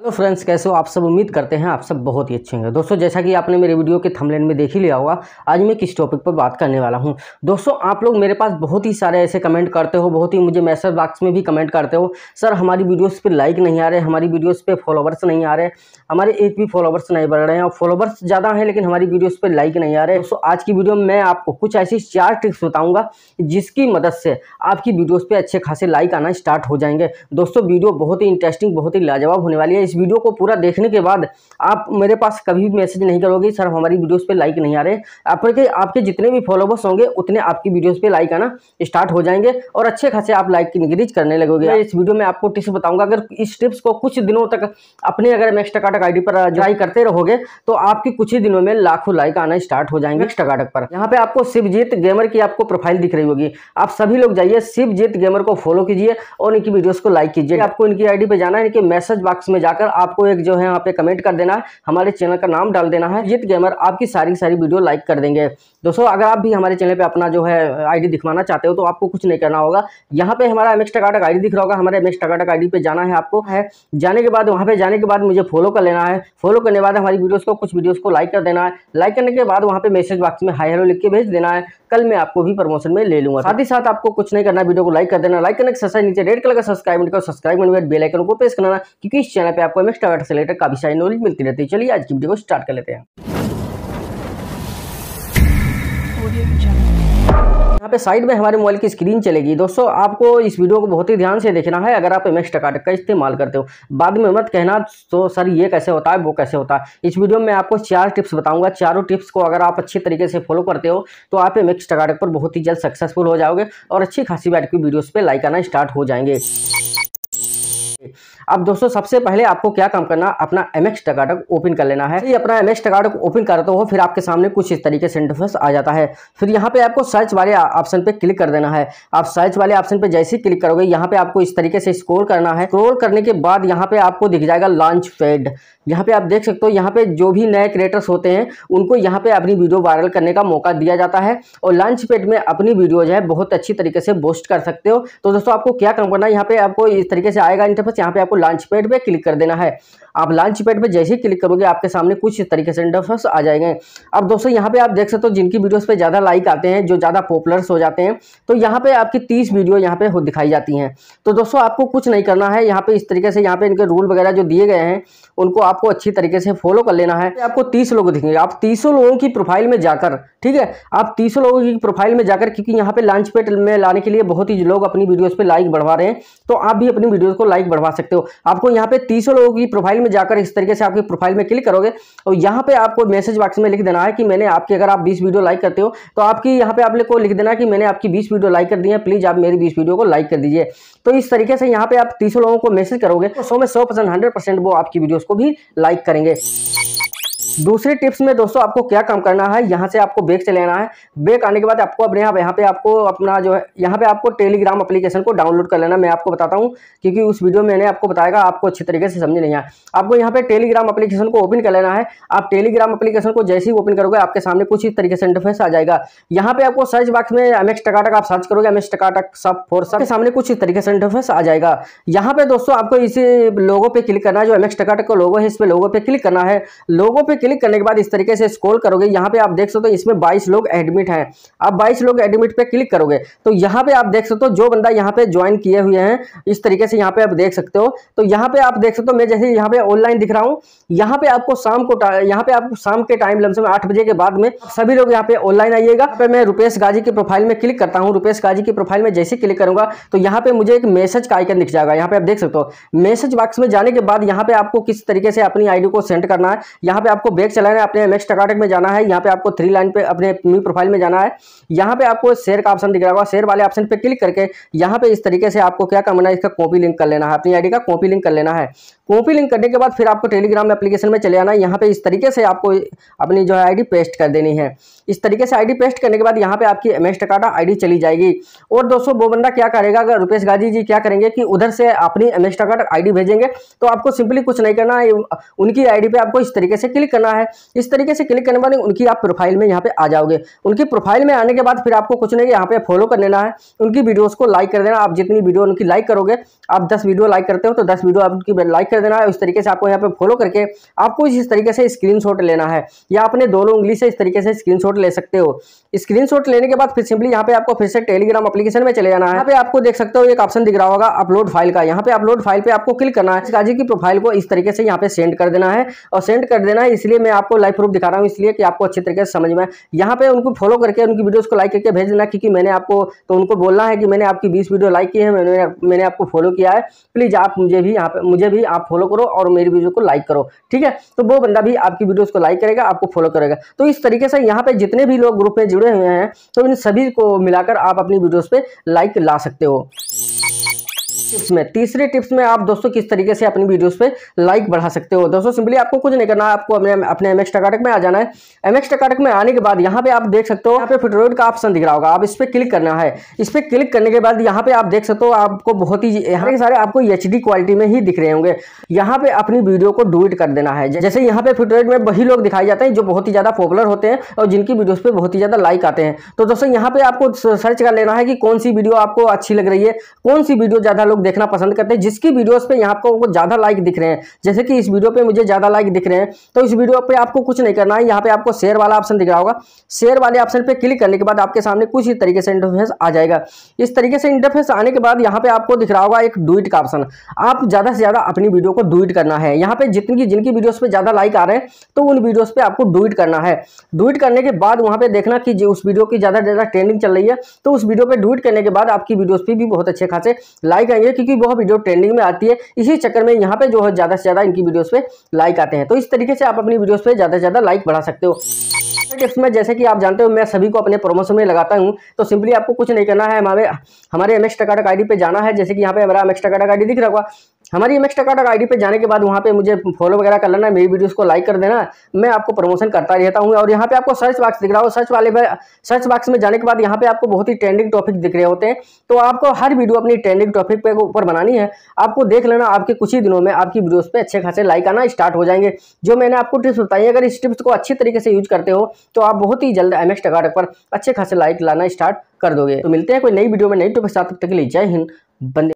hello friends कैसे हो आप सब उम्मीद करते हैं आप सब बहुत ही अच्छे होंगे दोस्तों जैसा कि आपने मेरे वीडियो के थंबनेल में देख ही लिया होगा आज मैं किस टॉपिक पर बात करने वाला हूं दोस्तों आप लोग मेरे पास बहुत ही सारे ऐसे कमेंट करते हो बहुत ही मुझे मैसेज बॉक्स में भी कमेंट करते हो सर हमारी वीडियोज़ पर लाइक नहीं आ रहे हमारी वीडियोज़ पर फॉलोवर्स नहीं आ रहे हमारे एक भी फॉलोवर्स नहीं बढ़ रहे हैं और फॉलोवर्स ज़्यादा हैं लेकिन हमारी वीडियोज़ पर लाइक नहीं आ रहे दोस्तों आज की वीडियो में मैं आपको कुछ ऐसी चार ट्रिक्स बताऊँगा जिसकी मदद से आपकी वीडियोज़ पर अच्छे खासे लाइक आना स्टार्ट हो जाएंगे दोस्तों वीडियो बहुत ही इंटरेस्टिंग बहुत ही लाजवाब होने वाली है इस वीडियो को पूरा देखने के बाद आप मेरे पास कभी भी मैसेज नहीं करोगे सर हमारी वीडियोस पे लाइक नहीं आ रहे आपके आपके जितने भी फॉलोवर्स होंगे उतने आपकी वीडियोस पे लाइक आना स्टार्ट हो जाएंगे और अच्छे खासे आप लाइक की निगरीज करने लगोगे इस वीडियो में आपको टिप्स बताऊंगा अगर इस टिप्स को कुछ दिनों तक अपने अगर मैक्स टकाटक आई पर अप्लाई करते रहोगे तो आपकी कुछ ही दिनों में लाखों लाइक आना स्टार्ट हो जाएंगे मैक्स टकाटक पर यहाँ पे आपको शिवजीत गेमर की आपको प्रोफाइल दिख रही होगी आप सभी लोग जाइए शिवजीत गेमर को फॉलो कीजिए और इनकी वीडियोज़ को लाइक कीजिए आपको इनकी आई पे जाना है इनके मैसेज बॉक्स में जाकर जाकर आपको एक जो है यहाँ पे कमेंट कर देना है हमारे चैनल का नाम डाल देना है जित गेमर आपकी सारी सारी वीडियो लाइक कर देंगे दोस्तों अगर आप भी हमारे चैनल पर अपना जो है आईडी दिखवाना चाहते हो तो आपको कुछ नहीं करना होगा यहाँ पे हमारा एम एक्स टकाटक आई दिख रहा होगा हमारे एम एक्स टकाटक आई पे जाना है आपको है जाने के बाद वहाँ पे जाने के बाद मुझे फॉलो कर लेना है फॉलो करने के बाद हमारी वीडियोज़ को कुछ वीडियोज़ को लाइक कर देना है लाइक करने के बाद वहाँ पे मैसेज बॉक्स में हाई हेलो लिख के भेज देना है कल मैं आपको भी प्रमोशन में ले लूंगा साथ ही साथ आपको कुछ नहीं करना वीडियो को लाइक कर देना लाइक करने के साथ नीचे रेड कलर का सब्सक्राइब कर सब्सक्राइब करने बेल आइकन को प्रेस करना क्योंकि इस चैनल पर आपको एक्स्ट्रा से काफी सारी नॉलेज मिलती रहती है चलिए आज की वीडियो को स्टार्ट कर लेते हैं यहाँ पे साइड में हमारे मोबाइल की स्क्रीन चलेगी दोस्तों आपको इस वीडियो को बहुत ही ध्यान से देखना है अगर आप एम एक्स का इस्तेमाल करते हो बाद में मत कहना तो सर ये कैसे होता है वो कैसे होता है इस वीडियो में आपको चार टिप्स बताऊंगा चारों टिप्स को अगर आप अच्छे तरीके से फॉलो करते हो तो आप एम एक्स टकाटक पर बहुत ही जल्द सक्सेसफुल हो जाओगे और अच्छी खासी बैठ की वीडियोज़ पर लाइक आना स्टार्ट हो जाएंगे अब दोस्तों सबसे पहले आपको क्या काम करना अपना एम एक्स टकाटक ओपन कर लेना है अपना एम एक्स टकाटक ओपन करते हो फिर आपके सामने कुछ इस तरीके से इंटरफेस आ जाता है फिर यहाँ पे आपको सर्च वाले ऑप्शन पे क्लिक कर देना है आप सर्च वाले ऑप्शन पे जैसे ही क्लिक करोगे यहाँ पे आपको इस तरीके से स्क्रोल करना है स्क्रोल करने के बाद यहाँ पे आपको दिख जाएगा लॉन्च पैड यहाँ पे आप देख सकते हो यहाँ पे जो भी नए क्रिएटर्स होते हैं उनको यहाँ पे अपनी वीडियो वायरल करने का मौका दिया जाता है और लॉन्च पेड में अपनी वीडियो जो है बहुत अच्छी तरीके से बोस्ट कर सकते हो तो दोस्तों आपको क्या काम करना है यहाँ पे आपको इस तरीके से आएगा इंटरफेस यहाँ पे आपको लॉन्च पैड पर क्लिक कर देना है आप लॉन्च पैड पर जैसे ही क्लिक करोगे आपके सामने कुछ तरीके से इंटरफेस आ जाएंगे अब दोस्तों यहाँ पे आप देख सकते हो जिनकी वीडियोस पे ज़्यादा लाइक आते हैं जो ज़्यादा पॉपुलर्स हो जाते हैं तो यहाँ पे आपकी तीस वीडियो यहाँ पे हो दिखाई जाती हैं तो दोस्तों आपको कुछ नहीं करना है यहाँ पे इस तरीके से यहाँ पे इनके रूल वगैरह जो दिए गए हैं उनको आपको अच्छी तरीके से फॉलो कर लेना है आपको तीस लोग दिखेंगे आप तीसों लोगों की प्रोफाइल में जाकर ठीक है आप तीसों लोगों की प्रोफाइल में जाकर क्योंकि यहाँ पे लॉन्च पेड में लाने के लिए बहुत ही लोग अपनी वीडियोज़ पर लाइक बढ़वा रहे हैं तो आप भी अपनी वीडियोज़ को लाइक बढ़वा सकते हो आपको यहाँ पे तीसों लोगों की प्रोफाइल में जाकर इस तरीके से आपकी प्रोफाइल में क्लिक करोगे और यहाँ पे आपको मैसेज बॉक्स में लिख देना है कि मैंने आपकी अगर आप बीस वीडियो लाइक करते हो तो आपकी यहाँ पे आप लोग को लिख देना कि मैंने आपकी बीस वीडियो लाइक कर दी है प्लीज़ आप मेरी बीस वीडियो को लाइक कर दीजिए तो इस तरीके से यहाँ पे आप तीसों लोगों को मैसेज करोगे तो सौ में सौ परसेंट हंड्रेड परसेंट वो आपकी वीडियोज़ को भी लाइक करेंगे दूसरी टिप्स में दोस्तों आपको क्या काम करना है यहाँ से आपको बेक से लेना है बेक आने के बाद आपको अपने यहाँ यहाँ पे आपको अपना जो है यहाँ पे आपको टेलीग्राम अपलीकेशन को डाउनलोड कर लेना मैं आपको बताता हूँ क्योंकि उस वीडियो में मैंने आपको बताएगा आपको अच्छी तरीके से समझ नहीं आया आपको यहाँ पे टेलीग्राम अपलीकेशन को ओपन कर लेना है आप टेलीग्राम अपलीकेशन को जैसे ही ओपन करोगे आपके सामने कुछ इस तरीके से इंटरफेस आ जाएगा यहाँ पे आपको सर्च बॉक्स में एम एक्स टकाटक आप सर्च करोगे एम एक्स टकाटक सब फोर सब सामने कुछ इस तरीके से इंटरफेस आ जाएगा यहाँ पे दोस्तों आपको इसी लोगों पर क्लिक करना है जो एम एक्स टकाटक का लोगो है इस पर लोगों पर क्लिक करना है लोगों पर क्लिक करने के बाद इस तरीके से स्क्रॉल करोगे यहाँ पे आप देख सकते हो इसमें बाईस लोग एडमिट हैं आप बाईस लोग एडमिट पे क्लिक करोगे तो यहाँ पे आप देख सकते हो जो बंदा यहाँ पे ज्वाइन किए हुए हैं इस तरीके से यहाँ पे आप देख सकते हो तो यहाँ पे आप देख सकते हो मैं जैसे यहाँ पे ऑनलाइन दिख रहा हूँ यहाँ पे आपको शाम को यहाँ पे आपको शाम के टाइम लमसम आठ बजे के बाद में सभी लोग यहाँ पे ऑनलाइन आइएगा पे मैं रुपेश गाजी के प्रोफाइल में क्लिक करता हूँ रुपेश गाजी के प्रोफाइल में जैसे क्लिक करूंगा तो यहाँ पे मुझे एक मैसेज का आइकन दिख जाएगा यहाँ पे आप देख सकते हो मैसेज बॉक्स में जाने के बाद यहाँ पे आपको किस तरीके से अपनी आईडी को सेंड करना है यहाँ पे आपको बैक चला है अपने नेक्स्ट अकाउंट में जाना है यहाँ पे आपको थ्री लाइन पे अपने न्यू प्रोफाइल में जाना है यहाँ पे आपको शेयर का ऑप्शन दिख रहा होगा शेयर वाले ऑप्शन पे क्लिक करके यहाँ पे इस तरीके से आपको क्या करना है इसका कॉपी लिंक कर लेना है अपनी आईडी का कॉपी लिंक कर लेना है कॉपी लिंक करने के बाद फिर आपको टेलीग्राम एप्लीकेशन में चले आना है यहाँ पे इस तरीके से आपको अपनी जो है आई पेस्ट कर देनी है इस तरीके से आई पेस्ट करने के बाद यहाँ पे आपकी एम एस आई चली जाएगी और दोस्तों वो बंदा क्या करेगा अगर रुपेश गाजी जी क्या करेंगे कि उधर से अपनी एम एस आई भेजेंगे तो आपको सिंपली कुछ नहीं करना है उनकी आई पे आपको इस तरीके से क्लिक करना है इस तरीके से क्लिक करने वाले उनकी आप प्रोफाइल में यहाँ पे आ जाओगे उनकी प्रोफाइल में आने के बाद फिर आपको कुछ नहीं यहाँ पे फॉलो कर लेना है उनकी वीडियोस को लाइक कर देना आप जितनी वीडियो उनकी लाइक करोगे आप दस वीडियो लाइक करते हो तो दस वीडियो आप उनकी लाइक कर देना है उस तरीके से आपको यहाँ पे फॉलो करके आपको इस तरीके से स्क्रीन लेना है या अपने दोनों उंगली से इस तरीके से स्क्रीन ले सकते हो स्क्रीन लेने के बाद फिर सिंपली यहाँ पे आपको फिर से टेलीग्राम अपलीकेशन में चले जाना है यहाँ पे आपको देख सकते हो एक ऑप्शन दिख रहा होगा अपलोड फाइल का यहाँ पे अपलोड फाइल पे आपको क्लिक करना है काजी की प्रोफाइल को इस तरीके से यहाँ पे सेंड कर देना है और सेंड कर देना है इस इसलिए मैं आपको लाइव प्रूफ दिखा रहा हूँ इसलिए कि आपको अच्छे तरीके से समझ में यहाँ पे उनको फॉलो करके उनकी वीडियोस को लाइक करके भेज देना क्योंकि मैंने आपको तो उनको बोलना है कि मैंने आपकी बीस वीडियो लाइक की है मैंने मैंने आपको फॉलो किया है प्लीज़ आप मुझे भी यहाँ पर मुझे भी आप फॉलो करो और मेरी वीडियो को लाइक करो ठीक है तो वो बंदा भी आपकी वीडियोज़ को लाइक करेगा आपको फॉलो करेगा तो इस तरीके से यहाँ पर जितने भी लोग ग्रुप में जुड़े हुए हैं तो इन सभी को मिलाकर आप अपनी वीडियोज़ पर लाइक ला सकते हो टिप्स में तीसरे टिप्स में आप दोस्तों किस तरीके से अपनी वीडियोस पे लाइक बढ़ा सकते हो दोस्तों सिंपली आपको कुछ नहीं करना है आपको अपने अपने एमएक्स टकाटक में आ जाना है एमएक्स टकाटक में आने के बाद यहाँ पे आप देख सकते हो यहाँ पे फिटरोइड का ऑप्शन दिख रहा होगा आप इस पर क्लिक करना है इस पर क्लिक करने के बाद यहाँ पे आप देख सकते हो आपको बहुत ही यहाँ के सारे आपको एच क्वालिटी में ही दिख रहे होंगे यहाँ पे अपनी वीडियो को डू कर देना है जैसे यहाँ पे फिटरोइड में वही लोग दिखाई जाते हैं जो बहुत ही ज़्यादा पॉपुलर होते हैं और जिनकी वीडियोज़ पर बहुत ही ज़्यादा लाइक आते हैं तो दोस्तों यहाँ पे आपको सर्च कर लेना है कि कौन सी वीडियो आपको अच्छी लग रही है कौन सी वीडियो ज़्यादा लोग लोग देखना पसंद करते हैं जिसकी वीडियोस पे यहाँ आपको ज़्यादा लाइक दिख रहे हैं जैसे कि इस वीडियो पे मुझे ज़्यादा लाइक दिख रहे हैं तो इस वीडियो पे आपको कुछ नहीं करना है यहाँ पे आपको शेयर वाला ऑप्शन दिख रहा होगा शेयर वाले ऑप्शन पे क्लिक करने के बाद आपके सामने कुछ ही तरीके से इंटरफेस आ जाएगा इस तरीके से इंटरफेस आने के बाद यहाँ पे आपको दिख रहा होगा एक डुइट का ऑप्शन आप ज़्यादा से ज़्यादा अपनी वीडियो को डुइट करना है यहाँ पे जितनी जिनकी वीडियोज़ पे ज़्यादा लाइक आ रहे हैं तो उन वीडियोज़ पे आपको डुइट करना है डुइट करने के बाद वहाँ पर देखना कि उस वीडियो की ज़्यादा ज़्यादा ट्रेंडिंग चल रही है तो उस वीडियो पर डुइट करने के बाद आपकी वीडियोज़ पर भी बहुत अच्छे खासे लाइक आएंगे है क्योंकि वह वीडियो ट्रेंडिंग में आती है इसी चक्कर में यहाँ पे जो है ज़्यादा से ज़्यादा इनकी वीडियोस पे लाइक आते हैं तो इस तरीके से आप अपनी वीडियोस पे ज़्यादा से ज़्यादा लाइक बढ़ा सकते हो टिप्स में जैसे कि आप जानते हो मैं सभी को अपने प्रमोशन में लगाता हूँ तो सिंपली आपको कुछ नहीं करना है हमारे हमारे एम एक्स टकाटक आई पे जाना है जैसे कि यहाँ पे हमारा एम एक्स टकाटक आई दिख रहा होगा हमारी एम एक्स टकाटक आई पे जाने के बाद वहाँ पे मुझे फॉलो वगैरह कर लेना मेरी वीडियोस को लाइक कर देना मैं आपको प्रमोशन करता रहता हूँ और यहाँ पे आपको सर्च बॉक्स दिख रहा हो सर्च वाले सर्च बॉक्स में जाने के बाद यहाँ पे आपको बहुत ही ट्रेंडिंग टॉपिक दिख रहे होते हैं तो आपको हर वीडियो अपनी ट्रेंडिंग टॉपिक पे ऊपर बनानी है आपको देख लेना आपके कुछ ही दिनों में आपकी वीडियोज़ पर अच्छे खासे लाइक आना स्टार्ट हो जाएंगे जो मैंने आपको टिप्स बताई अगर इस टिप्स को अच्छे तरीके से यूज करते हो तो आप बहुत ही जल्द एम एक्स पर अच्छे खासे लाइक लाना स्टार्ट कर दोगे तो मिलते हैं कोई नई वीडियो में नई टॉपिक साथ तक के लिए जय हिंद बंदे